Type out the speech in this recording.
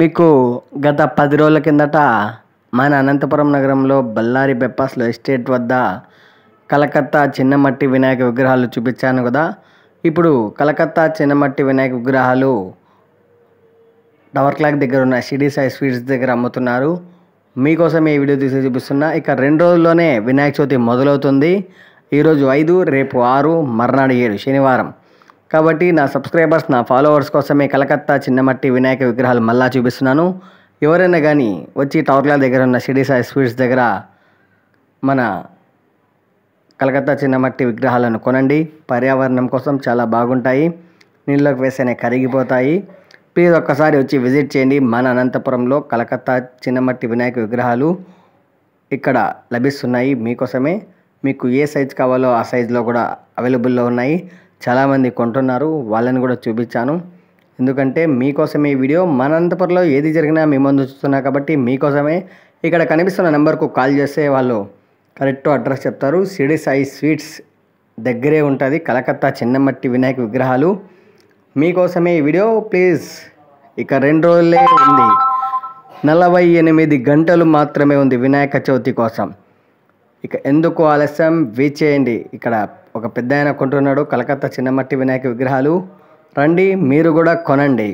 మీకు గత పది రోజుల కిందట మన అనంతపురం నగరంలో బళ్ళారి బెప్పాస్లో ఎస్టేట్ వద్ద కలకత్తా చిన్నమట్టి వినాయక విగ్రహాలు చూపించాను కదా ఇప్పుడు కలకత్తా చిన్నమట్టి వినాయక విగ్రహాలు టవర్ క్లాక్ దగ్గర ఉన్న షిడీ సాయి స్వీట్స్ దగ్గర అమ్ముతున్నారు మీకోసం ఈ వీడియో తీసి చూపిస్తున్నా ఇక రెండు రోజుల్లోనే వినాయక చవితి మొదలవుతుంది ఈరోజు ఐదు రేపు ఆరు మర్నాడు ఏడు శనివారం కాబట్టి నా సబ్స్క్రైబర్స్ నా ఫాలోవర్స్ కోసమే కలకత్తా చిన్నమట్టి వినాయక విగ్రహాలు మళ్ళా చూపిస్తున్నాను ఎవరైనా కానీ వచ్చి టవర్ల దగ్గర ఉన్న సిడీ సాయి స్వీట్స్ దగ్గర మన కలకత్తా చిన్నమట్టి విగ్రహాలను కొనండి పర్యావరణం కోసం చాలా బాగుంటాయి నీళ్ళలోకి వేస్తేనే కరిగిపోతాయి ప్లీజ్ ఒక్కసారి వచ్చి విజిట్ చేయండి మన అనంతపురంలో కలకత్తా చిన్నమట్టి వినాయక విగ్రహాలు ఇక్కడ లభిస్తున్నాయి మీకోసమే మీకు ఏ సైజ్ కావాలో ఆ సైజులో కూడా అవైలబుల్లో ఉన్నాయి చాలామంది కొంటున్నారు వాళ్ళని కూడా చూపించాను ఎందుకంటే మీకోసం ఈ వీడియో మన అంతపురంలో ఏది జరిగినా మీ ముందు చూస్తున్నా కాబట్టి మీకోసమే ఇక్కడ కనిపిస్తున్న నెంబర్కు కాల్ చేస్తే వాళ్ళు కరెక్ట్ అడ్రస్ చెప్తారు సిడి సాయి స్వీట్స్ దగ్గరే ఉంటుంది కలకత్తా చిన్నమట్టి వినాయక విగ్రహాలు మీకోసమే ఈ వీడియో ప్లీజ్ ఇక రెండు రోజులే ఉంది నలభై ఎనిమిది గంటలు మాత్రమే ఉంది వినాయక చవితి కోసం ఇక ఎందుకు ఆలస్యం చేయండి ఇక్కడ ఒక పెద్ద ఆయన కొంటున్నాడు కలకత్తా చిన్నమట్టి వినాయక విగ్రహాలు రండి మీరు కూడా కొనండి